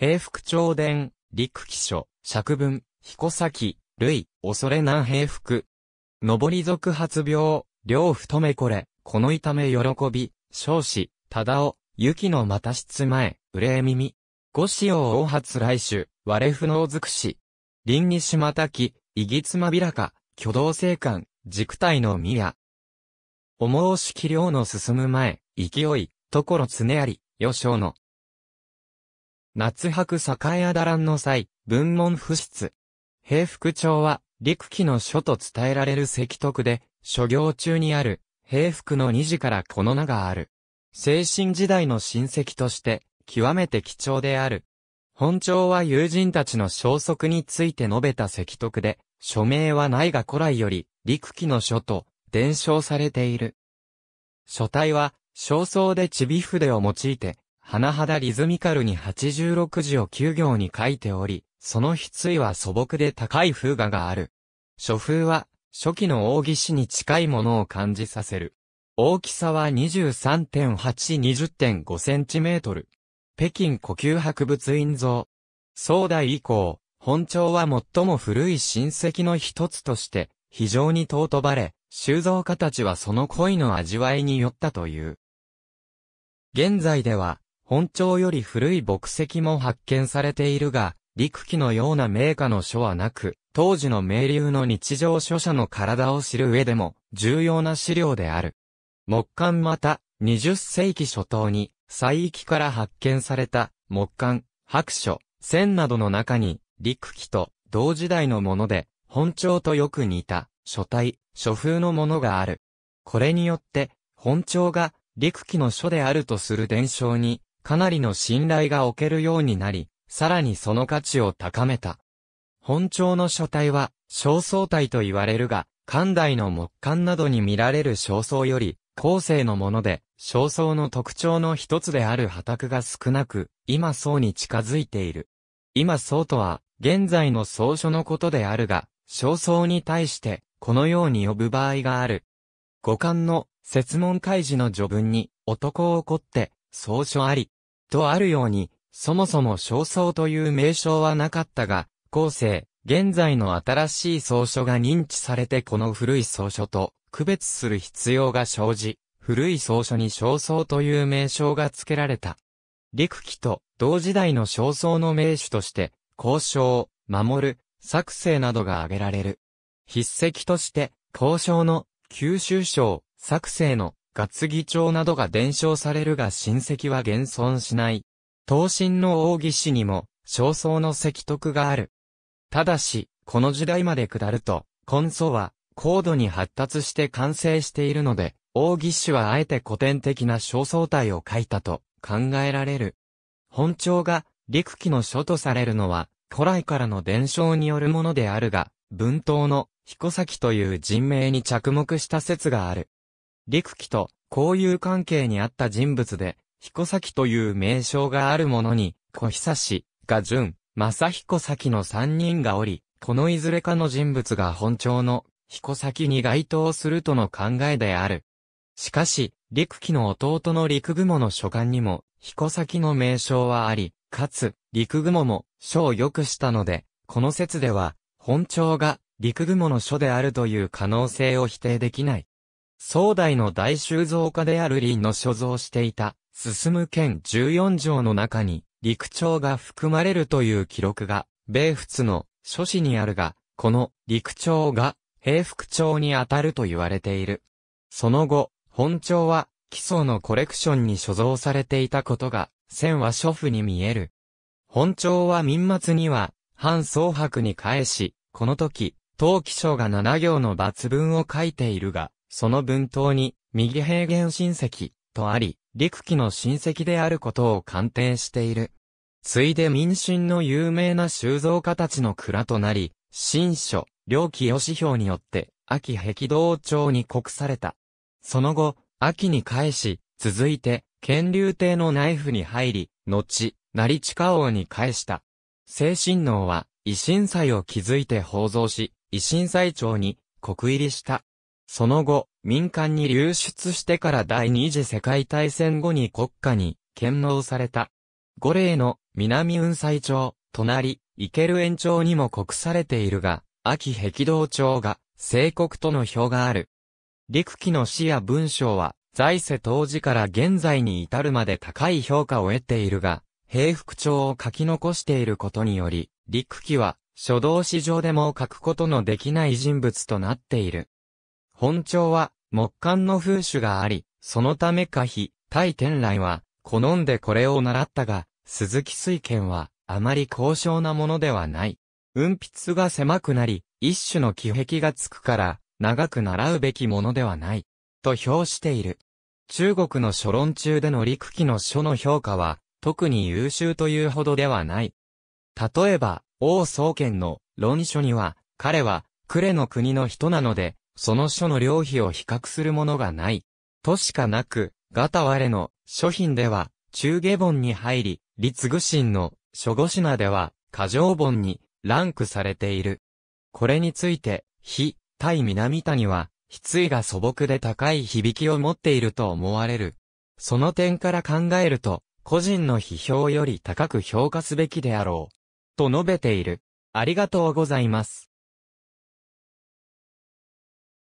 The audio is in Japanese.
平福朝伝、陸記書、釈文、彦崎、類、恐れ南平福。上り族発病、両太めこれ、この痛め喜び、少子、忠雄、雪のまた室前、憂え耳。五子王大発来割我不能尽くし。林に島滝、いぎつまびらか、挙動生還、軸体の宮。お申し器量の進む前、勢い、ところ常あり、余生の、夏白栄屋だらんの際、文門不出。平福町は、陸期の書と伝えられる石徳で、諸行中にある、平福の二字からこの名がある。精神時代の親戚として、極めて貴重である。本庁は友人たちの消息について述べた石徳で、署名はないが古来より、陸期の書と、伝承されている。書体は、焦燥でちび筆を用いて、花肌リズミカルに86字を9行に書いており、その筆意は素朴で高い風雅がある。書風は、初期の大義士に近いものを感じさせる。大きさは23.820.5センチメートル。北京呼吸博物院像。宋代以降、本庁は最も古い親戚の一つとして、非常に尊ばれ、収蔵家たちはその恋の味わいによったという。現在では、本朝より古い木石も発見されているが、陸機のような名家の書はなく、当時の名流の日常書者の体を知る上でも重要な資料である。木簡また、20世紀初頭に、西域から発見された木簡、白書、線などの中に、陸機と同時代のもので、本朝とよく似た書体、書風のものがある。これによって、本朝が陸機の書であるとする伝承にかなりの信頼が置けるようになり、さらにその価値を高めた。本庁の書体は、焦燥体と言われるが、漢代の木簡などに見られる焦燥より、後世のもので、焦燥の特徴の一つである破が少なく、今うに近づいている。今うとは、現在の草書のことであるが、焦燥に対して、このように呼ぶ場合がある。五感の、説問開示の序文に、男を怒って、草書あり。とあるように、そもそも小草という名称はなかったが、後世、現在の新しい草書が認知されてこの古い草書と区別する必要が生じ、古い草書に小草という名称が付けられた。陸機と同時代の小草の名手として、交渉、守る、作成などが挙げられる。筆跡として、交渉の、九州省、作成の、ガツギ町などが伝承されるが親戚は現存しない。東進の奥義氏にも、焦燥の石徳がある。ただし、この時代まで下ると、根祖は、高度に発達して完成しているので、奥義氏はあえて古典的な焦燥体を書いたと考えられる。本庁が陸記の書とされるのは、古来からの伝承によるものであるが、文頭の彦崎という人名に着目した説がある。陸機と交友関係にあった人物で、彦崎という名称があるものに、小久氏、が淳、正彦崎の3人がおり、このいずれかの人物が本庁の彦崎に該当するとの考えである。しかし、陸機の弟の陸雲の書簡にも、彦崎の名称はあり、かつ、陸雲も書を良くしたので、この説では、本庁が陸雲の書であるという可能性を否定できない。壮大の大修造家である林の所蔵していた、進む県14条の中に、陸長が含まれるという記録が、米仏の書誌にあるが、この陸長が平服長にあたると言われている。その後、本庁は基礎のコレクションに所蔵されていたことが、千は諸譜に見える。本庁は民末には、半総白に返し、この時、当記書が七行の抜文を書いているが、その文頭に、右平原親戚、とあり、陸機の親戚であることを鑑定している。ついで民進の有名な収蔵家たちの蔵となり、新書、良期義表によって、秋壁道町に告された。その後、秋に返し、続いて、剣竜帝の内府に入り、後、成近王に返した。清神王は、維新祭を築いて放蔵し、維新祭長に、国入りした。その後、民間に流出してから第二次世界大戦後に国家に献納された。五例の南雲西町、隣、池る園町にも国されているが、秋壁道町が、西国との表がある。陸記の詩や文章は、在世当時から現在に至るまで高い評価を得ているが、平福町を書き残していることにより、陸記は、書道史上でも書くことのできない人物となっている。本朝は木管の風種があり、そのため可否、対天来は、好んでこれを習ったが、鈴木水賢は、あまり高尚なものではない。運筆が狭くなり、一種の気壁がつくから、長く習うべきものではない。と評している。中国の書論中での陸機の書の評価は、特に優秀というほどではない。例えば、王宗賢の論書には、彼は、呉の国の人なので、その書の量費を比較するものがない。としかなく、ガタワレの書品では、中下本に入り、立愚心の書五品では、過剰本にランクされている。これについて、非、対南谷は、筆意が素朴で高い響きを持っていると思われる。その点から考えると、個人の批評より高く評価すべきであろう。と述べている。ありがとうございます。